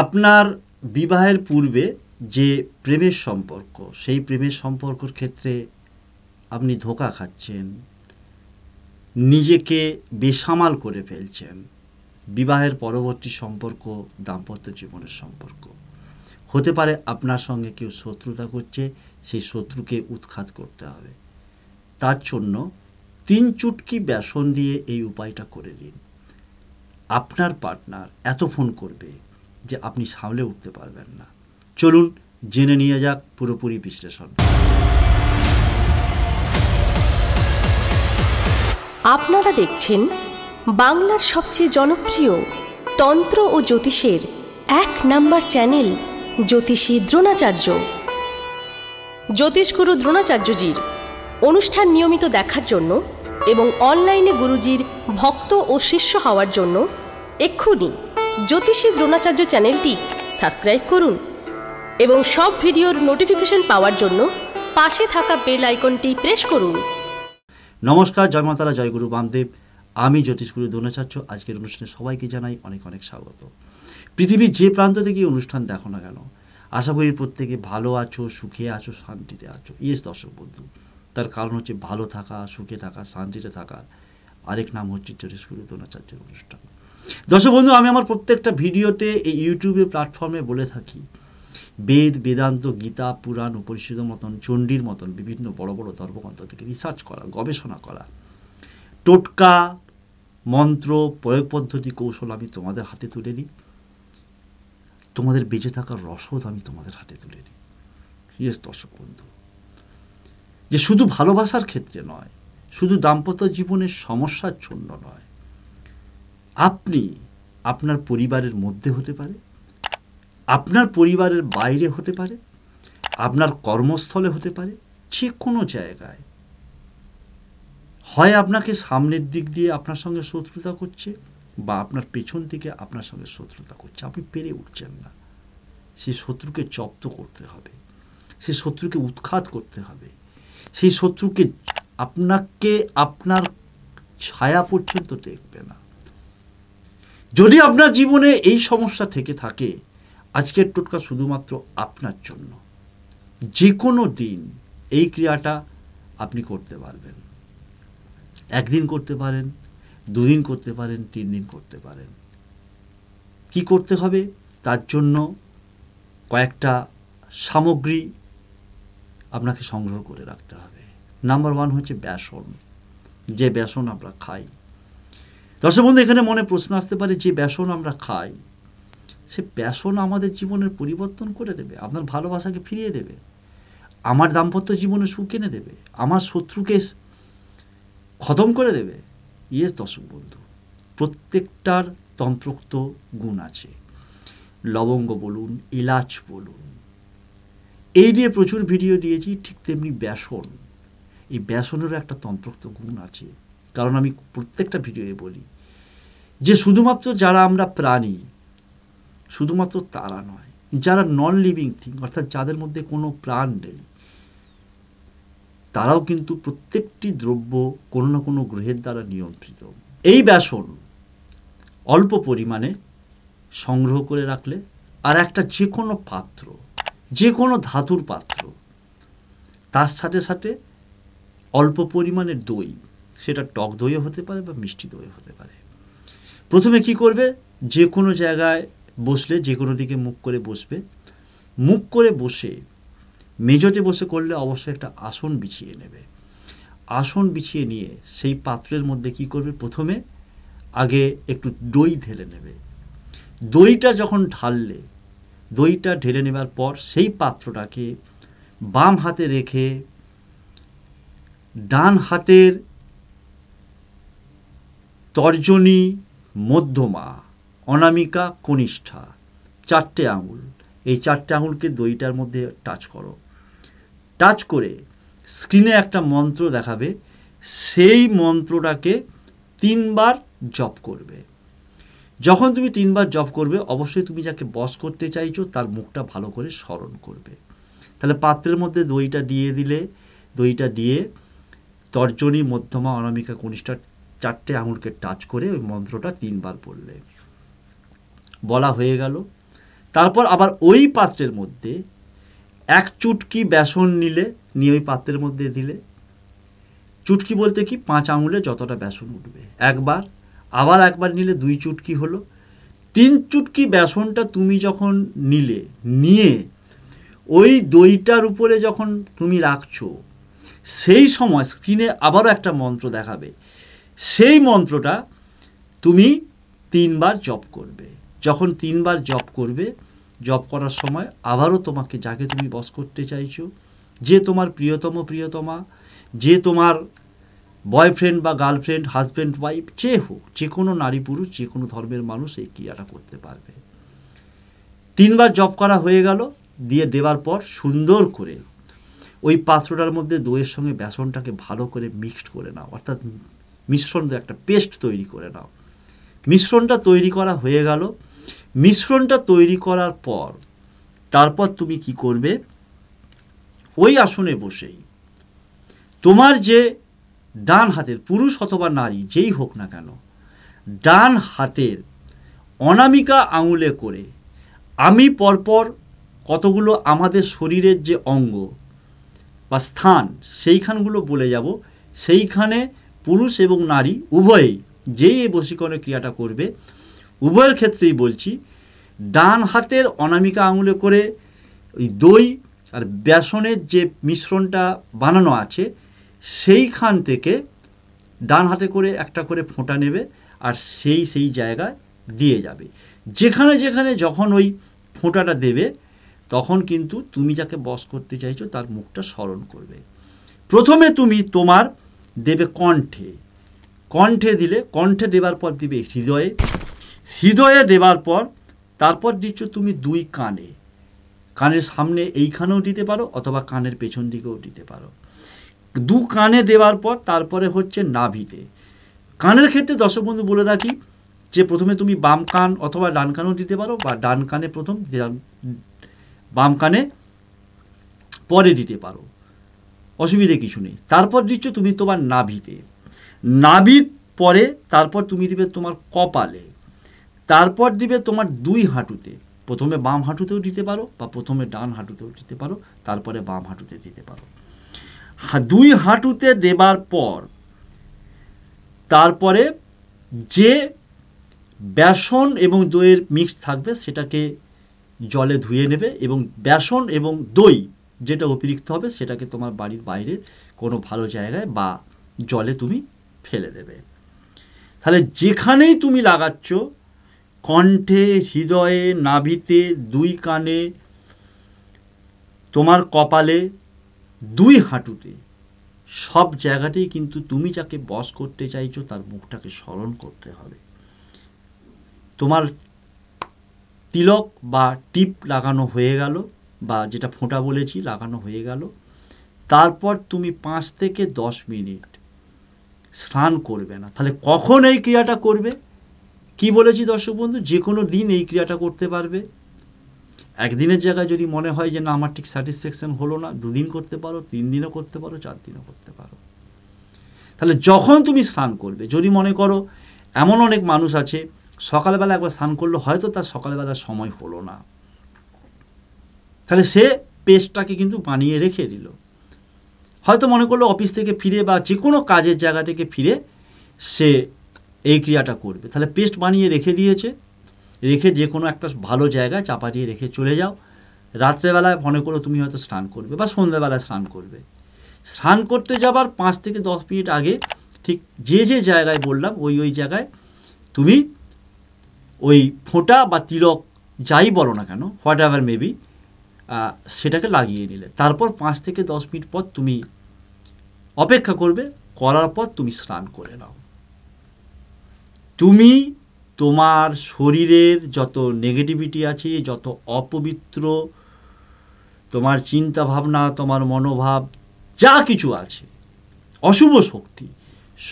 আপনার বিবাহের পূর্বে যে প্রেমের সম্পর্ক সেই প্রেমের সম্পর্কর ক্ষেত্রে আপনি ধোকা খাচ্ছেন নিজেকে বেসামাল করে ফেলছেন বিবাহের পরবর্তী সম্পর্ক দাম্পত্য জীবনের সম্পর্ক হতে পারে আপনার সঙ্গে কেউ শত্রুতা করছে সেই শত্রুকে উৎখাত করতে হবে তার জন্য তিন চুটকি বেসন দিয়ে এই উপায়টা করে দিন আপনার পার্টনার এত ফোন করবে যে আপনি সামলে উঠতে পারবেন না চলুন জেনে নিয়ে যাক পুরোপুরি বিশ্লেষণ আপনারা দেখছেন বাংলার সবচেয়ে জনপ্রিয় তন্ত্র ও জ্যোতিষের এক নাম্বার চ্যানেল জ্যোতিষী দ্রোণাচার্য জ্যোতিষগুরু দ্রোণাচার্যজির অনুষ্ঠান নিয়মিত দেখার জন্য এবং অনলাইনে গুরুজির ভক্ত ও শিষ্য হওয়ার জন্য এক্ষুনি জ্যোতিষী দ্রোণাচার্য চ্যানেলটি সাবস্ক্রাইব করুন এবং সব ভিডিওর নোটিফিকেশন পাওয়ার জন্য পাশে থাকা বেল আইকনটি প্রেস করুন নমস্কার জয়মাতারা জয়গুরু বামদেব আমি জ্যোতিষগুরু দ্রোণাচার্য আজকের অনুষ্ঠানে সবাইকে জানাই অনেক অনেক স্বাগত পৃথিবীর যে প্রান্ত থেকে অনুষ্ঠান দেখো না কেন আশা করি প্রত্যেকে ভালো আছো সুখে আছো শান্তিতে আছো ইয়েস দর্শক বন্ধু তার কারণ হচ্ছে ভালো থাকা সুখে থাকা শান্তিতে থাকার আরেক নাম হচ্ছে জ্যোতিষগুরু দ্রোণাচার্যের অনুষ্ঠান দর্শক বন্ধু আমি আমার প্রত্যেকটা ভিডিওতে এই ইউটিউবে প্ল্যাটফর্মে বলে থাকি বেদ বেদান্ত গীতা পুরাণ উপরিষদ মতন চণ্ডীর মতন বিভিন্ন বড় বড় ধর্মগ্রন্থ থেকে রিসার্চ করা গবেষণা করা টোটকা মন্ত্র প্রয়োগ পদ্ধতি কৌশল আমি তোমাদের হাতে তুলে দিই তোমাদের বেঁচে থাকার রসদ আমি তোমাদের হাতে তুলে দিই ইয়েস দর্শক বন্ধু যে শুধু ভালোবাসার ক্ষেত্রে নয় শুধু দাম্পত্য জীবনের সমস্যার জন্য নয় আপনি আপনার পরিবারের মধ্যে হতে পারে আপনার পরিবারের বাইরে হতে পারে আপনার কর্মস্থলে হতে পারে যে কোনো জায়গায় হয় আপনাকে সামনের দিক দিয়ে আপনার সঙ্গে শত্রুতা করছে বা আপনার পেছন থেকে আপনার সঙ্গে শত্রুতা করছে আপনি পেরে উঠছেন না সেই শত্রুকে জব্দ করতে হবে সেই শত্রুকে উৎখাত করতে হবে সেই শত্রুকে আপনাকে আপনার ছায়া পর্যন্ত দেখবে না যদি আপনার জীবনে এই সমস্যা থেকে থাকে আজকের টোটকা শুধুমাত্র আপনার জন্য যে কোনো দিন এই ক্রিয়াটা আপনি করতে পারবেন একদিন করতে পারেন দুদিন করতে পারেন তিন দিন করতে পারেন কি করতে হবে তার জন্য কয়েকটা সামগ্রী আপনাকে সংগ্রহ করে রাখতে হবে নাম্বার ওয়ান হচ্ছে বেসন যে বেসন আমরা খাই দর্শক বন্ধু এখানে মনে প্রশ্ন আসতে পারে যে বেসন আমরা খাই সে ব্যাসন আমাদের জীবনের পরিবর্তন করে দেবে আপনার ভালোবাসাকে ফিরিয়ে দেবে আমার দাম্পত্য জীবনে সুখ এনে দেবে আমার শত্রুকে খতম করে দেবে ইয়েস দর্শক বন্ধু প্রত্যেকটার তন্ত্রোক্ত গুণ আছে লবঙ্গ বলুন এলাচ বলুন এই নিয়ে প্রচুর ভিডিও দিয়েছি ঠিক তেমনি বেসন এই ব্যাসনেরও একটা তন্ত্রক্ত গুণ আছে কারণ আমি প্রত্যেকটা ভিডিওয়ে বলি যে শুধুমাত্র যারা আমরা প্রাণী শুধুমাত্র তারা নয় যারা নন লিভিং থিং অর্থাৎ যাদের মধ্যে কোনো প্রাণ নেই তারাও কিন্তু প্রত্যেকটি দ্রব্য কোনো না কোনো গ্রহের দ্বারা নিয়ন্ত্রিত এই ব্যাসন অল্প পরিমাণে সংগ্রহ করে রাখলে আর একটা যে কোনো পাত্র যে কোনো ধাতুর পাত্র তার সাথে সাথে অল্প পরিমাণের দই সেটা টক দইও হতে পারে বা মিষ্টি দইও হতে পারে প্রথমে কি করবে যে কোনো জায়গায় বসলে যে কোনো দিকে মুখ করে বসবে মুখ করে বসে মেজতে বসে করলে অবশ্যই একটা আসন বিছিয়ে নেবে আসন বিছিয়ে নিয়ে সেই পাত্রের মধ্যে কি করবে প্রথমে আগে একটু দই ঢেলে নেবে দইটা যখন ঢাললে দইটা ঢেলে নেবার পর সেই পাত্রটাকে বাম হাতে রেখে ডান হাতের তর্জনী মধ্যমা অনামিকা কনিষ্ঠা চারটে আঙুল এই চারটে আঙুলকে দইটার মধ্যে টাচ করো টাচ করে স্ক্রিনে একটা মন্ত্র দেখাবে সেই মন্ত্রটাকে তিনবার জপ করবে যখন তুমি তিনবার জপ করবে অবশ্যই তুমি যাকে বস করতে চাইছো তার মুখটা ভালো করে স্মরণ করবে তাহলে পাত্রের মধ্যে দইটা দিয়ে দিলে দইটা দিয়ে তর্জনী মধ্যমা অনামিকা কনিষ্ঠা চারটে আঙুলকে টাচ করে ওই মন্ত্রটা তিনবার পড়লে বলা হয়ে গেল তারপর আবার ওই পাত্রের মধ্যে এক চুটকি বেসন নিলে নিয়ে ওই পাত্রের মধ্যে দিলে চুটকি বলতে কি পাঁচ আঙুলে যতটা বেসন উঠবে একবার আবার একবার নিলে দুই চুটকি হলো তিন চুটকি বেসনটা তুমি যখন নিলে নিয়ে ওই দইটার উপরে যখন তুমি রাখছো সেই সময় স্ক্রিনে আবারও একটা মন্ত্র দেখাবে সেই মন্ত্রটা তুমি তিনবার জপ করবে যখন তিনবার জপ করবে জপ করার সময় আবারও তোমাকে যাকে তুমি বস করতে চাইছো যে তোমার প্রিয়তম প্রিয়তমা যে তোমার বয়ফ্রেন্ড বা গার্লফ্রেন্ড হাজব্যান্ড ওয়াইফ যে হোক যে কোনো নারী পুরুষ যে কোনো ধর্মের মানুষ এই ক্রিয়াটা করতে পারবে তিনবার জপ করা হয়ে গেল দিয়ে দেওয়ার পর সুন্দর করে ওই পাত্রটার মধ্যে দইয়ের সঙ্গে বেসনটাকে ভালো করে মিক্সড করে নাও অর্থাৎ মিশ্রণ একটা পেস্ট তৈরি করে নাও মিশ্রণটা তৈরি করা হয়ে গেল মিশ্রণটা তৈরি করার পর তারপর তুমি কি করবে ওই আসনে বসেই তোমার যে ডান হাতের পুরুষ অথবা নারী যেই হোক না কেন ডান হাতের অনামিকা আঙুলে করে আমি পরপর কতগুলো আমাদের শরীরের যে অঙ্গ বা স্থান সেইখানগুলো বলে যাব সেইখানে পুরুষ এবং নারী উভয়েই যেই এই বশীকরণের ক্রিয়াটা করবে উভয়ের ক্ষেত্রেই বলছি ডান হাতের অনামিকা আঙুলে করে ওই দই আর বেসনের যে মিশ্রণটা বানানো আছে সেইখান থেকে ডান হাতে করে একটা করে ফোঁটা নেবে আর সেই সেই জায়গায় দিয়ে যাবে যেখানে যেখানে যখন ওই ফোঁটাটা দেবে তখন কিন্তু তুমি যাকে বস করতে চাইছো তার মুখটা স্মরণ করবে প্রথমে তুমি তোমার দেবে কণ্ঠে কণ্ঠে দিলে কণ্ঠে দেবার পর দিবে হৃদয়ে হৃদয়ে দেবার পর তারপর দিচ্ছ তুমি দুই কানে কানের সামনে এইখানেও দিতে পারো অথবা কানের পেছন দিকেও দিতে পারো দু কানে দেওয়ার পর তারপরে হচ্ছে নাভিতে কানের ক্ষেত্রে দর্শক বন্ধু বলে রাখি যে প্রথমে তুমি বাম কান অথবা ডান কানেও দিতে পারো বা ডান কানে প্রথম বাম কানে পরে দিতে পারো অসুবিধে কিছু নেই তারপর দিচ্ছ তুমি তোমার নাভিতে নাভির পরে তারপর তুমি দিবে তোমার কপালে তারপর দিবে তোমার দুই হাঁটুতে প্রথমে বাম হাঁটুতেও দিতে পারো বা প্রথমে ডান হাঁটুতেও দিতে পারো তারপরে বাম হাঁটুতে দিতে পারো দুই হাঁটুতে দেবার পর তারপরে যে বেসন এবং দইয়ের মিক্স থাকবে সেটাকে জলে ধুয়ে নেবে এবং বেসন এবং দই যেটা অতিরিক্ত হবে সেটাকে তোমার বাড়ির বাইরে কোনো ভালো জায়গায় বা জলে তুমি ফেলে দেবে তাহলে যেখানেই তুমি লাগাচ্ছ কণ্ঠে হৃদয়ে নাভিতে দুই কানে তোমার কপালে দুই হাঁটুতে সব জায়গাতেই কিন্তু তুমি যাকে বস করতে চাইছো তার মুখটাকে স্মরণ করতে হবে তোমার তিলক বা টিপ লাগানো হয়ে গেল বা যেটা ফোঁটা বলেছি লাগানো হয়ে গেল তারপর তুমি পাঁচ থেকে দশ মিনিট স্নান করবে না তাহলে কখন এই ক্রিয়াটা করবে কি বলেছি দর্শক বন্ধু যে কোনো দিন এই ক্রিয়াটা করতে পারবে একদিনের জায়গায় যদি মনে হয় যে না আমার ঠিক স্যাটিসফ্যাকশান হলো না দুদিন করতে পারো তিন দিনও করতে পারো চার দিনও করতে পারো তাহলে যখন তুমি স্নান করবে যদি মনে করো এমন অনেক মানুষ আছে সকালবেলা একবার স্নান করলে হয়তো তার সকালবেলা সময় হলো না তাহলে সে পেস্টটাকে কিন্তু বানিয়ে রেখে দিল হয়তো মনে করলো অফিস থেকে ফিরে বা যে কোনো কাজের জায়গা থেকে ফিরে সে এই ক্রিয়াটা করবে তাহলে পেস্ট বানিয়ে রেখে দিয়েছে রেখে যে কোনো একটা ভালো জায়গায় চাপা দিয়ে রেখে চলে যাও রাত্রেবেলায় মনে করো তুমি হয়তো স্নান করবে বা সন্ধ্যাবেলায় স্নান করবে স্নান করতে যাবার পাঁচ থেকে দশ মিনিট আগে ঠিক যে যে জায়গায় বললাম ওই ওই জায়গায় তুমি ওই ফোঁটা বা তিলক যাই বলো না কেন হোয়াট এভার মেবি সেটাকে লাগিয়ে নিলে তারপর পাঁচ থেকে দশ মিনিট পর তুমি অপেক্ষা করবে করার পর তুমি স্নান করে নাও তুমি তোমার শরীরের যত নেগেটিভিটি আছে যত অপবিত্র তোমার চিন্তা ভাবনা তোমার মনোভাব যা কিছু আছে অশুভ শক্তি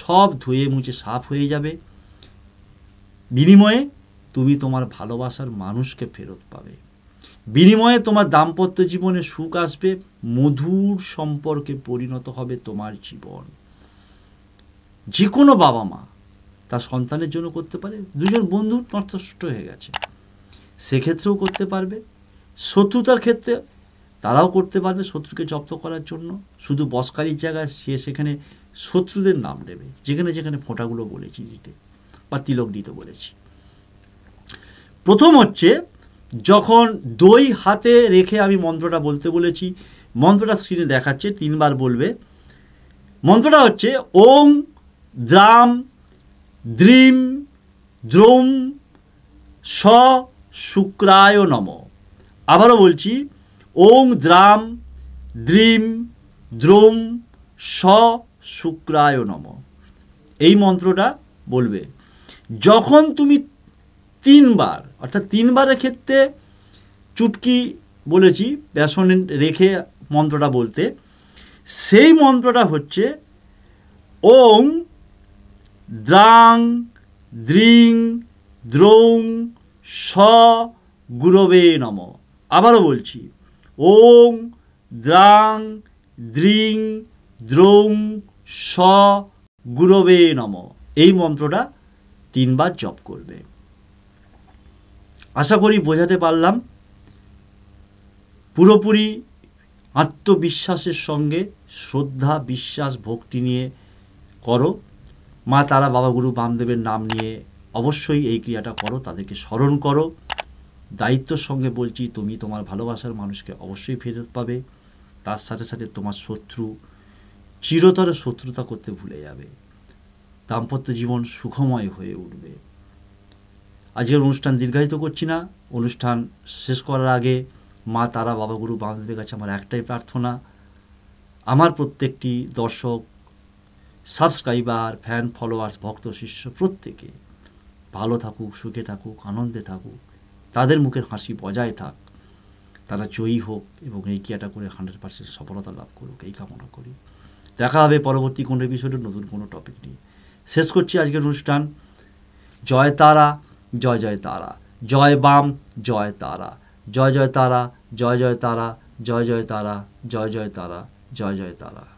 সব ধুয়ে মুছে সাফ হয়ে যাবে বিনিময়ে তুমি তোমার ভালোবাসার মানুষকে ফেরত পাবে বিনিময়ে তোমার দাম্পত্য জীবনে সুখ আসবে মধুর সম্পর্কে পরিণত হবে তোমার জীবন যে কোনো বাবা মা তার সন্তানের জন্য করতে পারে দুজন বন্ধু নর্থষ্ট হয়ে গেছে সেক্ষেত্রেও করতে পারবে শত্রুতার ক্ষেত্রে তারাও করতে পারবে শত্রুকে জব্দ করার জন্য শুধু বসকারির জায়গায় সে সেখানে শত্রুদের নাম নেবে যেখানে যেখানে ফোঁটাগুলো বলেছি দিতে বা তিলক দিতে বলেছি প্রথম হচ্ছে যখন দই হাতে রেখে আমি মন্ত্রটা বলতে বলেছি মন্ত্রটা স্ক্রিনে দেখাচ্ছে তিনবার বলবে মন্ত্রটা হচ্ছে ওম দ্রাম দ্রিম দ্রোম স শুক্রায় নম আবারও বলছি ওম দ্রাম দ্রিম দ্রোম স শুক্রায় নম এই মন্ত্রটা বলবে যখন তুমি তিনবার অর্থাৎ তিনবারের ক্ষেত্রে চুটকি বলেছি ব্যাসনে রেখে মন্ত্রটা বলতে সেই মন্ত্রটা হচ্ছে ওং দ্রাং দ্রিং দ্রৌং স গুরবে নম আবারও বলছি ওং দ্রাং দ্রিং দ্রৌং স গুরবে নম এই মন্ত্রটা তিনবার জপ করবে আশা করি বোঝাতে পারলাম পুরোপুরি আত্মবিশ্বাসের সঙ্গে শ্রদ্ধা বিশ্বাস ভক্তি নিয়ে করো মা তারা বাবা গুরু বামদেবের নাম নিয়ে অবশ্যই এই ক্রিয়াটা করো তাদেরকে স্মরণ করো দায়িত্বর সঙ্গে বলছি তুমি তোমার ভালোবাসার মানুষকে অবশ্যই ফেরত পাবে তার সাথে সাথে তোমার শত্রু চিরতরে শত্রুতা করতে ভুলে যাবে দাম্পত্য জীবন সুখময় হয়ে উঠবে আজকের অনুষ্ঠান দীর্ঘায়িত করছি না অনুষ্ঠান শেষ করার আগে মা তারা বাবা গুরু বান্ধবীদের কাছে আমার একটাই প্রার্থনা আমার প্রত্যেকটি দর্শক সাবস্ক্রাইবার ফ্যান ফলোয়ার্স ভক্ত শিষ্য প্রত্যেকে ভালো থাকুক সুখে থাকুক আনন্দে থাকুক তাদের মুখের হাসি বজায় থাক তারা জয়ী হোক এবং এই ক্রিয়াটা করে হান্ড্রেড পার্সেন্ট সফলতা লাভ করুক এই কামনা করি দেখা হবে পরবর্তী কোনো এপিসোডে নতুন কোনো টপিক নিয়ে শেষ করছি আজকের অনুষ্ঠান জয় তারা জয় জয় তারা জয় বাম জয় তারা জয় জয় তারা জয় জয় তারা জয় জয় তারা জয় জয় তারা জয় জয় তারা